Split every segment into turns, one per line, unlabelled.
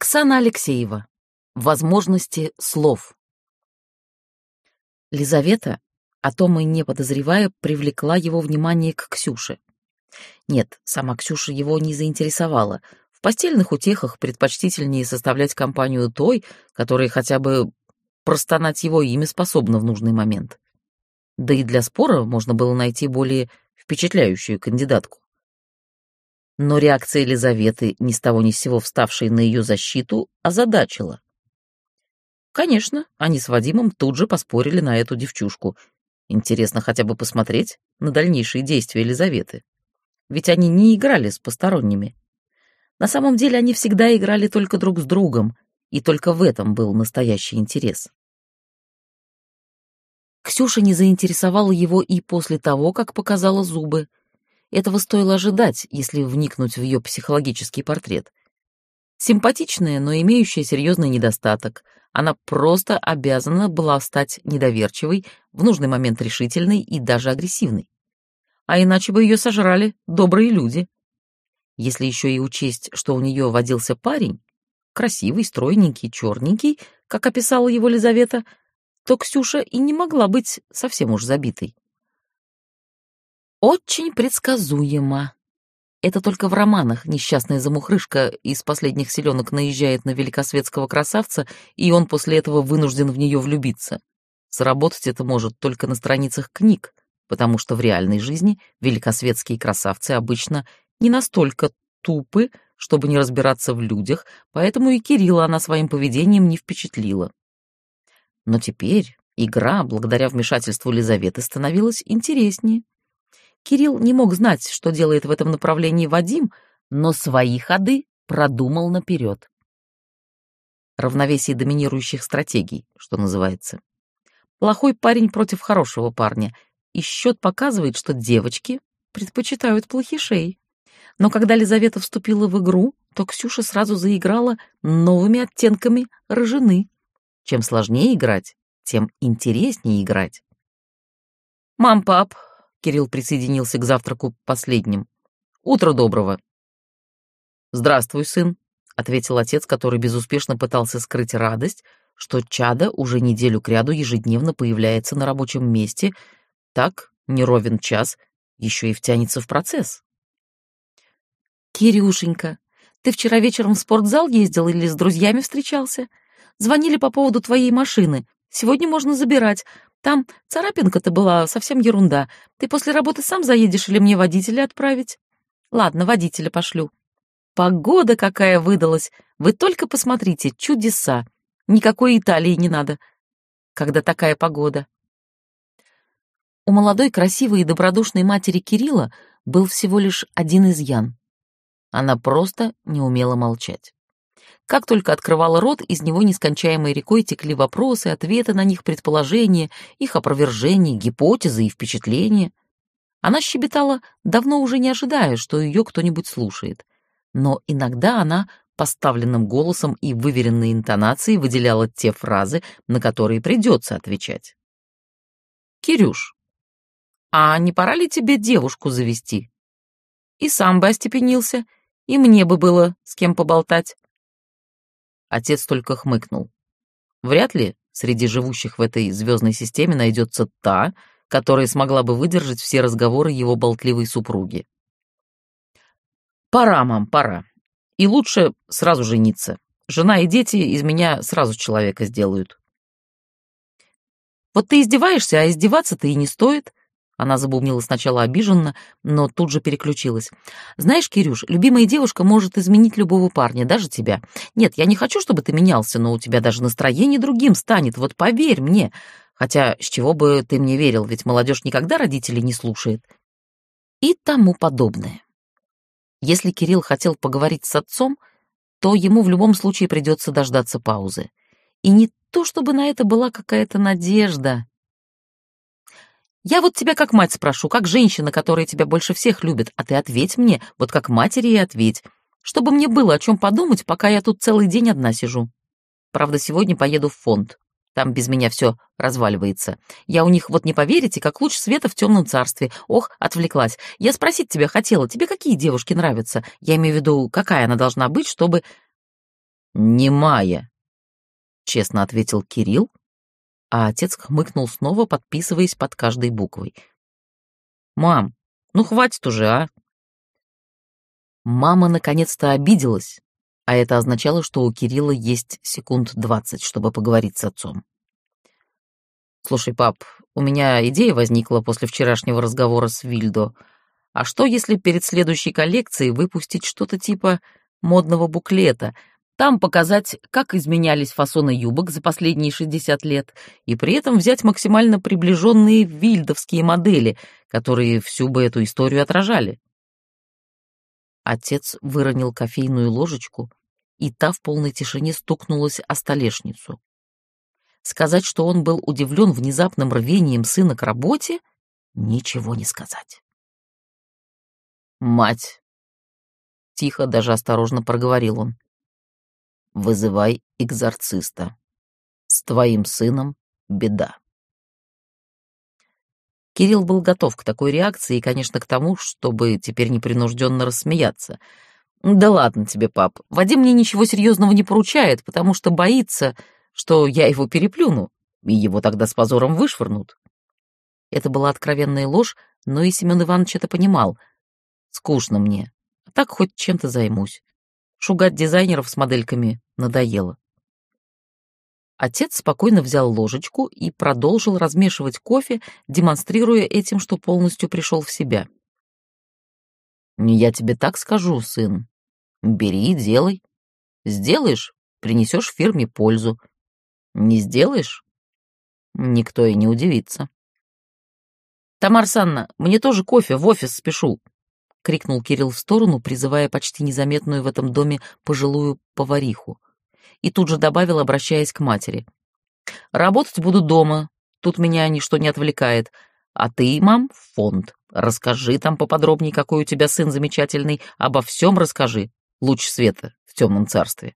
Оксана Алексеева. Возможности слов. Лизавета, о а том и не подозревая, привлекла его внимание к Ксюше. Нет, сама Ксюша его не заинтересовала. В постельных утехах предпочтительнее составлять компанию той, которая хотя бы простонать его имя способна в нужный момент. Да и для спора можно было найти более впечатляющую кандидатку. Но реакция Елизаветы, ни с того ни с сего вставшей на ее защиту, озадачила. Конечно, они с Вадимом тут же поспорили на эту девчушку. Интересно хотя бы посмотреть на дальнейшие действия Елизаветы. Ведь они не играли с посторонними. На самом деле они всегда играли только друг с другом, и только в этом был настоящий интерес. Ксюша не заинтересовала его и после того, как показала зубы — этого стоило ожидать, если вникнуть в ее психологический портрет. Симпатичная, но имеющая серьезный недостаток. Она просто обязана была стать недоверчивой, в нужный момент решительной и даже агрессивной. А иначе бы ее сожрали добрые люди. Если еще и учесть, что у нее водился парень, красивый, стройненький, черненький, как описала его Лизавета, то Ксюша и не могла быть совсем уж забитой. Очень предсказуемо. Это только в романах несчастная замухрышка из последних селенок наезжает на великосветского красавца, и он после этого вынужден в нее влюбиться. Сработать это может только на страницах книг, потому что в реальной жизни великосветские красавцы обычно не настолько тупы, чтобы не разбираться в людях, поэтому и Кирилла она своим поведением не впечатлила. Но теперь игра, благодаря вмешательству Лизаветы, становилась интереснее. Кирилл не мог знать, что делает в этом направлении Вадим, но свои ходы продумал наперед. Равновесие доминирующих стратегий, что называется. Плохой парень против хорошего парня, и счет показывает, что девочки предпочитают плохишей. Но когда Лизавета вступила в игру, то Ксюша сразу заиграла новыми оттенками рыжины. Чем сложнее играть, тем интереснее играть. «Мам, пап, Кирилл присоединился к завтраку последним. «Утро доброго!» «Здравствуй, сын», — ответил отец, который безуспешно пытался скрыть радость, что чада уже неделю кряду ежедневно появляется на рабочем месте, так, неровен час, еще и втянется в процесс. «Кирюшенька, ты вчера вечером в спортзал ездил или с друзьями встречался? Звонили по поводу твоей машины. Сегодня можно забирать. Там царапинка-то была совсем ерунда. Ты после работы сам заедешь или мне водителя отправить? Ладно, водителя пошлю. Погода какая выдалась! Вы только посмотрите, чудеса! Никакой Италии не надо, когда такая погода. У молодой, красивой и добродушной матери Кирилла был всего лишь один изъян. Она просто не умела молчать. Как только открывала рот, из него нескончаемой рекой текли вопросы, ответы на них, предположения, их опровержения, гипотезы и впечатления. Она щебетала, давно уже не ожидая, что ее кто-нибудь слушает. Но иногда она поставленным голосом и выверенной интонацией выделяла те фразы, на которые придется отвечать. «Кирюш, а не пора ли тебе девушку завести?» «И сам бы остепенился, и мне бы было с кем поболтать». Отец только хмыкнул. Вряд ли среди живущих в этой звездной системе найдется та, которая смогла бы выдержать все разговоры его болтливой супруги. «Пора, мам, пора. И лучше сразу жениться. Жена и дети из меня сразу человека сделают». «Вот ты издеваешься, а издеваться-то и не стоит», она забубнила сначала обиженно, но тут же переключилась. «Знаешь, Кирюш, любимая девушка может изменить любого парня, даже тебя. Нет, я не хочу, чтобы ты менялся, но у тебя даже настроение другим станет, вот поверь мне. Хотя с чего бы ты мне верил, ведь молодежь никогда родителей не слушает». И тому подобное. Если Кирилл хотел поговорить с отцом, то ему в любом случае придется дождаться паузы. И не то чтобы на это была какая-то надежда. Я вот тебя как мать спрошу, как женщина, которая тебя больше всех любит, а ты ответь мне, вот как матери и ответь, чтобы мне было о чем подумать, пока я тут целый день одна сижу. Правда, сегодня поеду в фонд. Там без меня все разваливается. Я у них, вот не поверите, как луч света в темном царстве. Ох, отвлеклась. Я спросить тебя хотела, тебе какие девушки нравятся? Я имею в виду, какая она должна быть, чтобы... Не «Немая», — честно ответил Кирилл, а отец хмыкнул снова, подписываясь под каждой буквой. «Мам, ну хватит уже, а!» Мама наконец-то обиделась, а это означало, что у Кирилла есть секунд двадцать, чтобы поговорить с отцом. «Слушай, пап, у меня идея возникла после вчерашнего разговора с Вильдо. А что, если перед следующей коллекцией выпустить что-то типа модного буклета — там показать, как изменялись фасоны юбок за последние 60 лет, и при этом взять максимально приближенные вильдовские модели, которые всю бы эту историю отражали. Отец выронил кофейную ложечку, и та в полной тишине стукнулась о столешницу. Сказать, что он был удивлен внезапным рвением сына к работе, ничего не сказать. «Мать!» — тихо, даже осторожно проговорил он вызывай экзорциста. С твоим сыном беда. Кирилл был готов к такой реакции и, конечно, к тому, чтобы теперь непринужденно рассмеяться. «Да ладно тебе, пап, Вадим мне ничего серьезного не поручает, потому что боится, что я его переплюну, и его тогда с позором вышвырнут». Это была откровенная ложь, но и Семен Иванович это понимал. «Скучно мне, а так хоть чем-то займусь. Шугать дизайнеров с модельками надоело. Отец спокойно взял ложечку и продолжил размешивать кофе, демонстрируя этим, что полностью пришел в себя. «Я тебе так скажу, сын. Бери и делай. Сделаешь — принесешь фирме пользу. Не сделаешь — никто и не удивится». «Тамар Санна, мне тоже кофе в офис спешу», — крикнул Кирилл в сторону, призывая почти незаметную в этом доме пожилую повариху. И тут же добавил, обращаясь к матери. «Работать буду дома. Тут меня ничто не отвлекает. А ты, мам, в фонд. Расскажи там поподробнее, какой у тебя сын замечательный. Обо всем расскажи. Луч света в темном царстве».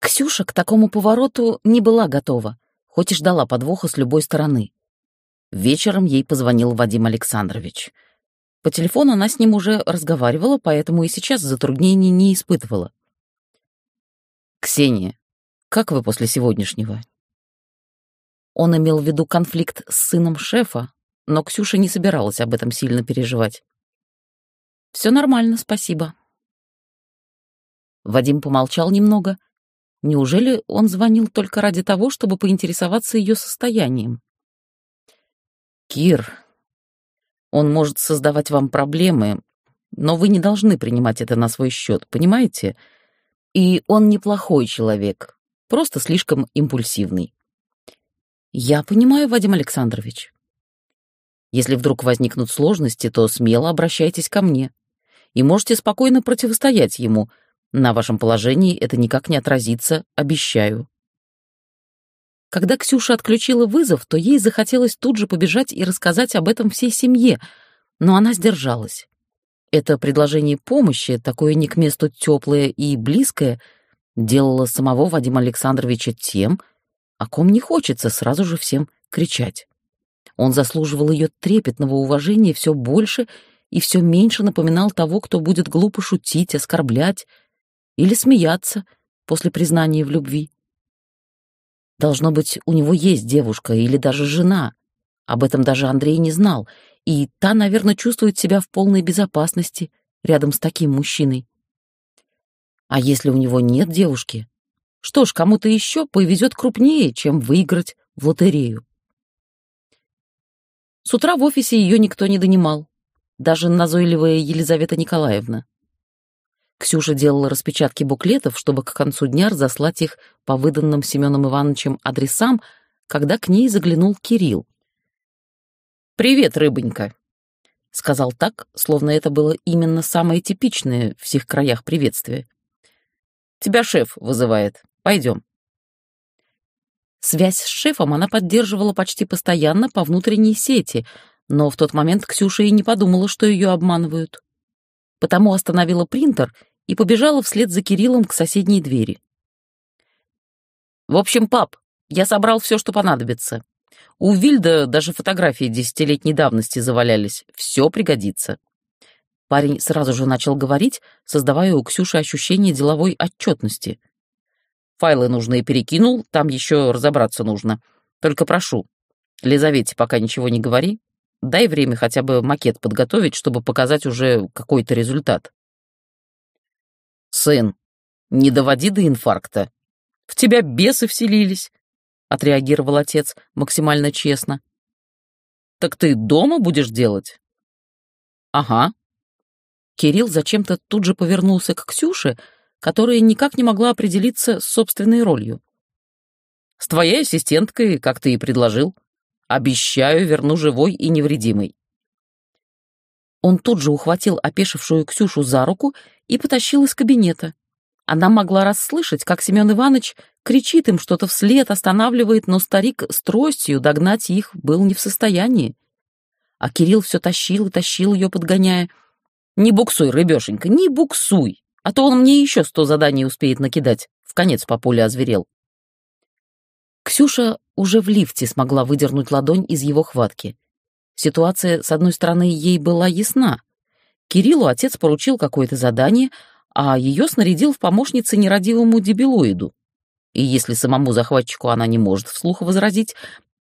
Ксюша к такому повороту не была готова, хоть и ждала подвоха с любой стороны. Вечером ей позвонил Вадим Александрович. По телефону она с ним уже разговаривала, поэтому и сейчас затруднений не испытывала. «Ксения, как вы после сегодняшнего?» Он имел в виду конфликт с сыном шефа, но Ксюша не собиралась об этом сильно переживать. «Все нормально, спасибо». Вадим помолчал немного. Неужели он звонил только ради того, чтобы поинтересоваться ее состоянием? Кир, он может создавать вам проблемы, но вы не должны принимать это на свой счет, понимаете? И он неплохой человек, просто слишком импульсивный. Я понимаю, Вадим Александрович. Если вдруг возникнут сложности, то смело обращайтесь ко мне. И можете спокойно противостоять ему. На вашем положении это никак не отразится, обещаю. Когда Ксюша отключила вызов, то ей захотелось тут же побежать и рассказать об этом всей семье, но она сдержалась. Это предложение помощи, такое не к месту теплое и близкое, делало самого Вадима Александровича тем, о ком не хочется сразу же всем кричать. Он заслуживал ее трепетного уважения все больше и все меньше напоминал того, кто будет глупо шутить, оскорблять или смеяться после признания в любви. Должно быть, у него есть девушка или даже жена. Об этом даже Андрей не знал, и та, наверное, чувствует себя в полной безопасности рядом с таким мужчиной. А если у него нет девушки? Что ж, кому-то еще повезет крупнее, чем выиграть в лотерею. С утра в офисе ее никто не донимал, даже назойливая Елизавета Николаевна. Ксюша делала распечатки буклетов, чтобы к концу дня разослать их по выданным Семеном Ивановичем адресам, когда к ней заглянул Кирилл. «Привет, рыбонька!» — сказал так, словно это было именно самое типичное в всех краях приветствие. «Тебя шеф вызывает. Пойдем». Связь с шефом она поддерживала почти постоянно по внутренней сети, но в тот момент Ксюша и не подумала, что ее обманывают. Потому остановила принтер — и побежала вслед за Кириллом к соседней двери. «В общем, пап, я собрал все, что понадобится. У Вильда даже фотографии десятилетней давности завалялись. Все пригодится». Парень сразу же начал говорить, создавая у Ксюши ощущение деловой отчетности. «Файлы нужные перекинул, там еще разобраться нужно. Только прошу, Лизавете пока ничего не говори, дай время хотя бы макет подготовить, чтобы показать уже какой-то результат. «Сын, не доводи до инфаркта. В тебя бесы вселились», — отреагировал отец максимально честно. «Так ты дома будешь делать?» «Ага». Кирилл зачем-то тут же повернулся к Ксюше, которая никак не могла определиться с собственной ролью. «С твоей ассистенткой, как ты и предложил. Обещаю, верну живой и невредимый. Он тут же ухватил опешившую Ксюшу за руку и потащил из кабинета. Она могла расслышать, как Семен Иванович кричит им что-то вслед, останавливает, но старик с тростью догнать их был не в состоянии. А Кирилл все тащил и тащил ее, подгоняя. «Не буксуй, рыбешенька, не буксуй, а то он мне еще сто заданий успеет накидать». В конец по полю озверел. Ксюша уже в лифте смогла выдернуть ладонь из его хватки. Ситуация, с одной стороны, ей была ясна — Кириллу отец поручил какое-то задание, а ее снарядил в помощнице нерадивому дебилоиду. И если самому захватчику она не может вслух возразить,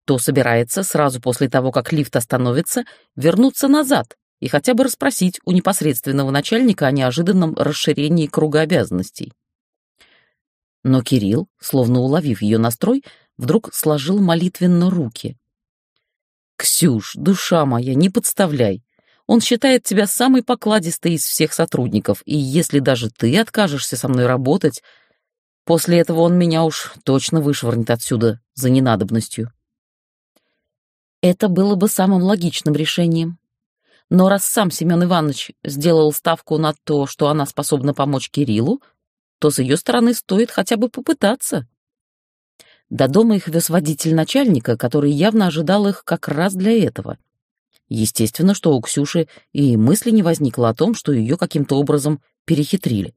то собирается сразу после того, как лифт остановится, вернуться назад и хотя бы расспросить у непосредственного начальника о неожиданном расширении круга обязанностей. Но Кирилл, словно уловив ее настрой, вдруг сложил молитвенно руки. «Ксюш, душа моя, не подставляй. Он считает тебя самой покладистой из всех сотрудников, и если даже ты откажешься со мной работать, после этого он меня уж точно вышвырнет отсюда за ненадобностью. Это было бы самым логичным решением. Но раз сам Семен Иванович сделал ставку на то, что она способна помочь Кириллу, то с ее стороны стоит хотя бы попытаться. До дома их вез водитель начальника, который явно ожидал их как раз для этого — Естественно, что у Ксюши и мысли не возникло о том, что ее каким-то образом перехитрили.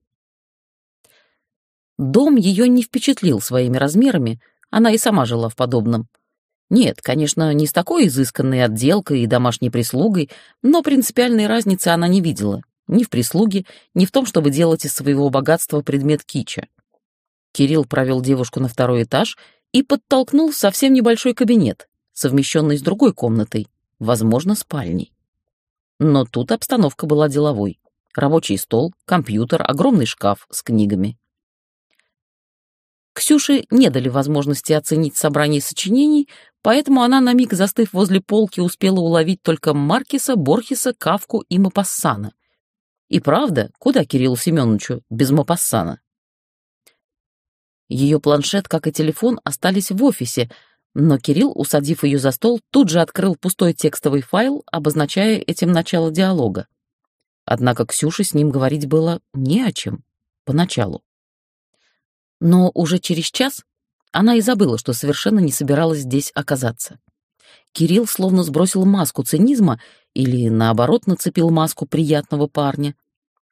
Дом ее не впечатлил своими размерами, она и сама жила в подобном. Нет, конечно, не с такой изысканной отделкой и домашней прислугой, но принципиальной разницы она не видела. Ни в прислуге, ни в том, чтобы делать из своего богатства предмет кича. Кирилл провел девушку на второй этаж и подтолкнул в совсем небольшой кабинет, совмещенный с другой комнатой, возможно, спальней. Но тут обстановка была деловой. Рабочий стол, компьютер, огромный шкаф с книгами. Ксюше не дали возможности оценить собрание сочинений, поэтому она, на миг застыв возле полки, успела уловить только Маркиса, Борхеса, Кавку и Мапассана. И правда, куда Кириллу Семеновичу без Мапассана? Ее планшет, как и телефон, остались в офисе — но Кирилл, усадив ее за стол, тут же открыл пустой текстовый файл, обозначая этим начало диалога. Однако Ксюше с ним говорить было не о чем. Поначалу. Но уже через час она и забыла, что совершенно не собиралась здесь оказаться. Кирилл словно сбросил маску цинизма или, наоборот, нацепил маску приятного парня.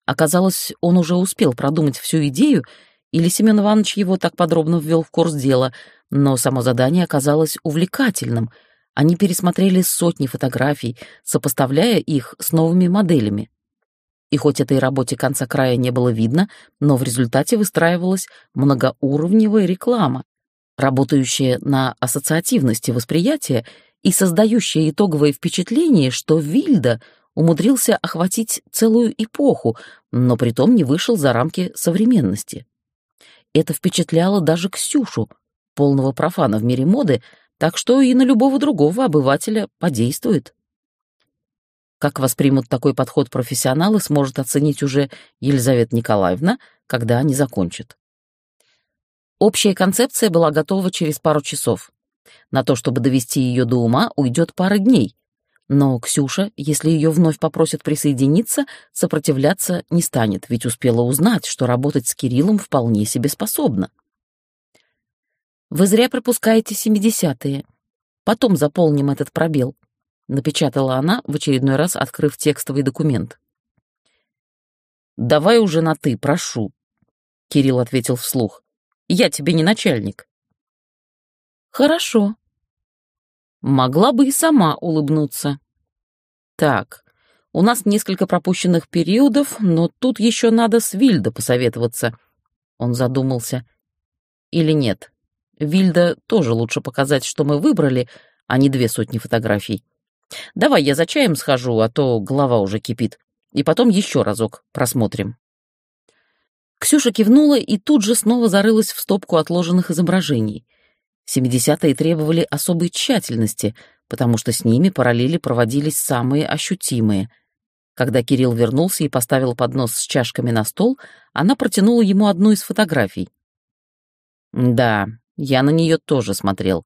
Оказалось, он уже успел продумать всю идею или Семен Иванович его так подробно ввел в курс дела, но само задание оказалось увлекательным. Они пересмотрели сотни фотографий, сопоставляя их с новыми моделями. И хоть этой работе конца края не было видно, но в результате выстраивалась многоуровневая реклама, работающая на ассоциативности восприятия и создающая итоговое впечатление, что Вильда умудрился охватить целую эпоху, но при притом не вышел за рамки современности. Это впечатляло даже Ксюшу, полного профана в мире моды, так что и на любого другого обывателя подействует. Как воспримут такой подход профессионалы, сможет оценить уже Елизавета Николаевна, когда они закончат. Общая концепция была готова через пару часов. На то, чтобы довести ее до ума, уйдет пара дней, но Ксюша, если ее вновь попросят присоединиться, сопротивляться не станет, ведь успела узнать, что работать с Кириллом вполне себе способна. «Вы зря пропускаете семидесятые. Потом заполним этот пробел», — напечатала она, в очередной раз открыв текстовый документ. «Давай уже на «ты», прошу», — Кирилл ответил вслух. «Я тебе не начальник». «Хорошо», Могла бы и сама улыбнуться. Так, у нас несколько пропущенных периодов, но тут еще надо с Вильдо посоветоваться. Он задумался. Или нет? Вильда тоже лучше показать, что мы выбрали, а не две сотни фотографий. Давай я за чаем схожу, а то голова уже кипит. И потом еще разок просмотрим. Ксюша кивнула и тут же снова зарылась в стопку отложенных изображений. Семидесятые требовали особой тщательности, потому что с ними параллели проводились самые ощутимые. Когда Кирилл вернулся и поставил поднос с чашками на стол, она протянула ему одну из фотографий. Да, я на нее тоже смотрел.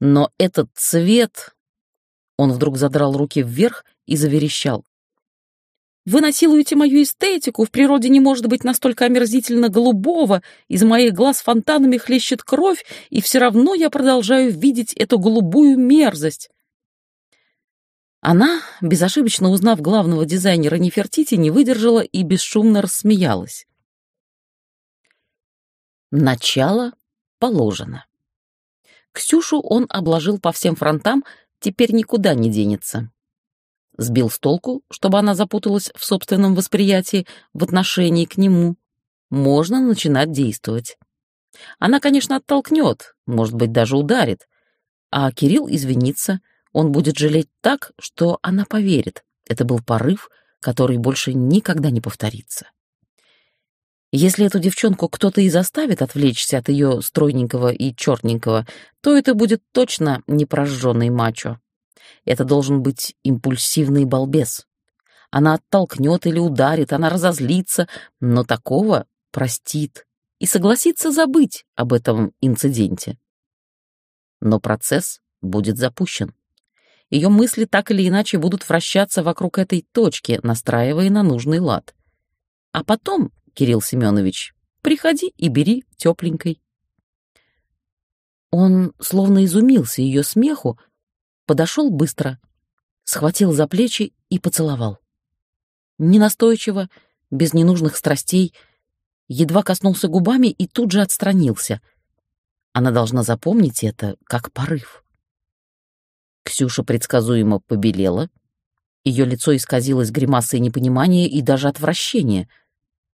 Но этот цвет... Он вдруг задрал руки вверх и заверещал. Вы насилуете мою эстетику, в природе не может быть настолько омерзительно голубого, из моих глаз фонтанами хлещет кровь, и все равно я продолжаю видеть эту голубую мерзость. Она, безошибочно узнав главного дизайнера Нефертити, не выдержала и бесшумно рассмеялась. Начало положено. Ксюшу он обложил по всем фронтам, теперь никуда не денется сбил с толку, чтобы она запуталась в собственном восприятии в отношении к нему, можно начинать действовать. Она, конечно, оттолкнет, может быть, даже ударит. А Кирилл извинится, он будет жалеть так, что она поверит. Это был порыв, который больше никогда не повторится. Если эту девчонку кто-то и заставит отвлечься от ее стройненького и черненького, то это будет точно не непрожженный мачо. Это должен быть импульсивный балбес. Она оттолкнет или ударит, она разозлится, но такого простит и согласится забыть об этом инциденте. Но процесс будет запущен. Ее мысли так или иначе будут вращаться вокруг этой точки, настраивая на нужный лад. А потом, Кирилл Семенович, приходи и бери тепленькой. Он словно изумился ее смеху, подошел быстро, схватил за плечи и поцеловал. Ненастойчиво, без ненужных страстей, едва коснулся губами и тут же отстранился. Она должна запомнить это как порыв. Ксюша предсказуемо побелела, ее лицо исказилось гримасой непонимания и даже отвращения.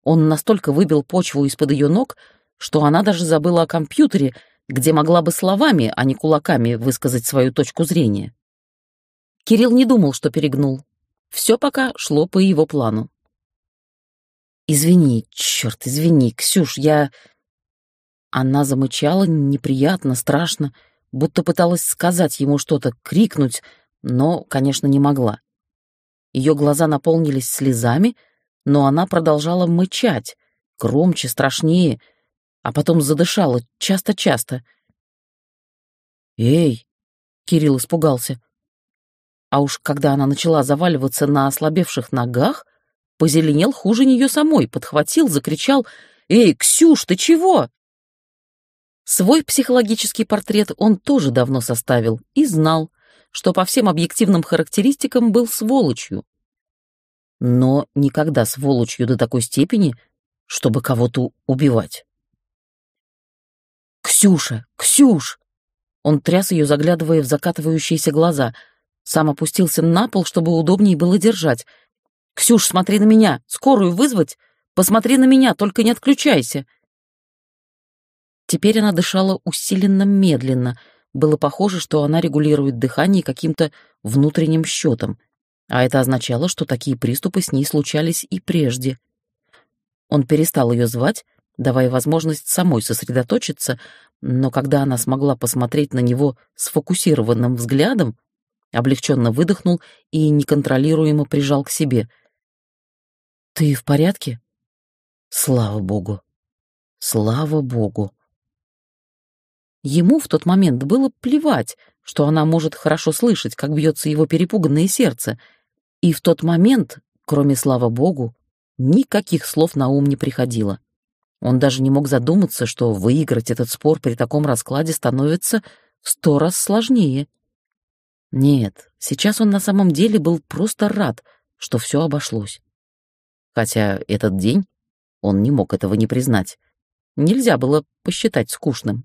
Он настолько выбил почву из-под ее ног, что она даже забыла о компьютере — где могла бы словами, а не кулаками высказать свою точку зрения. Кирилл не думал, что перегнул. Все пока шло по его плану. «Извини, черт, извини, Ксюш, я...» Она замычала неприятно, страшно, будто пыталась сказать ему что-то, крикнуть, но, конечно, не могла. Ее глаза наполнились слезами, но она продолжала мычать, громче, страшнее — а потом задышала часто-часто. «Эй!» — Кирилл испугался. А уж когда она начала заваливаться на ослабевших ногах, позеленел хуже нее самой, подхватил, закричал «Эй, Ксюш, ты чего?» Свой психологический портрет он тоже давно составил и знал, что по всем объективным характеристикам был сволочью. Но никогда сволочью до такой степени, чтобы кого-то убивать. «Ксюша! Ксюш!» Он тряс ее, заглядывая в закатывающиеся глаза. Сам опустился на пол, чтобы удобнее было держать. «Ксюш, смотри на меня! Скорую вызвать? Посмотри на меня, только не отключайся!» Теперь она дышала усиленно медленно. Было похоже, что она регулирует дыхание каким-то внутренним счетом. А это означало, что такие приступы с ней случались и прежде. Он перестал ее звать, давая возможность самой сосредоточиться, но когда она смогла посмотреть на него сфокусированным взглядом, облегченно выдохнул и неконтролируемо прижал к себе. «Ты в порядке?» «Слава богу! Слава богу!» Ему в тот момент было плевать, что она может хорошо слышать, как бьется его перепуганное сердце. И в тот момент, кроме «слава богу», никаких слов на ум не приходило. Он даже не мог задуматься, что выиграть этот спор при таком раскладе становится в сто раз сложнее. Нет, сейчас он на самом деле был просто рад, что все обошлось. Хотя этот день он не мог этого не признать. Нельзя было посчитать скучным.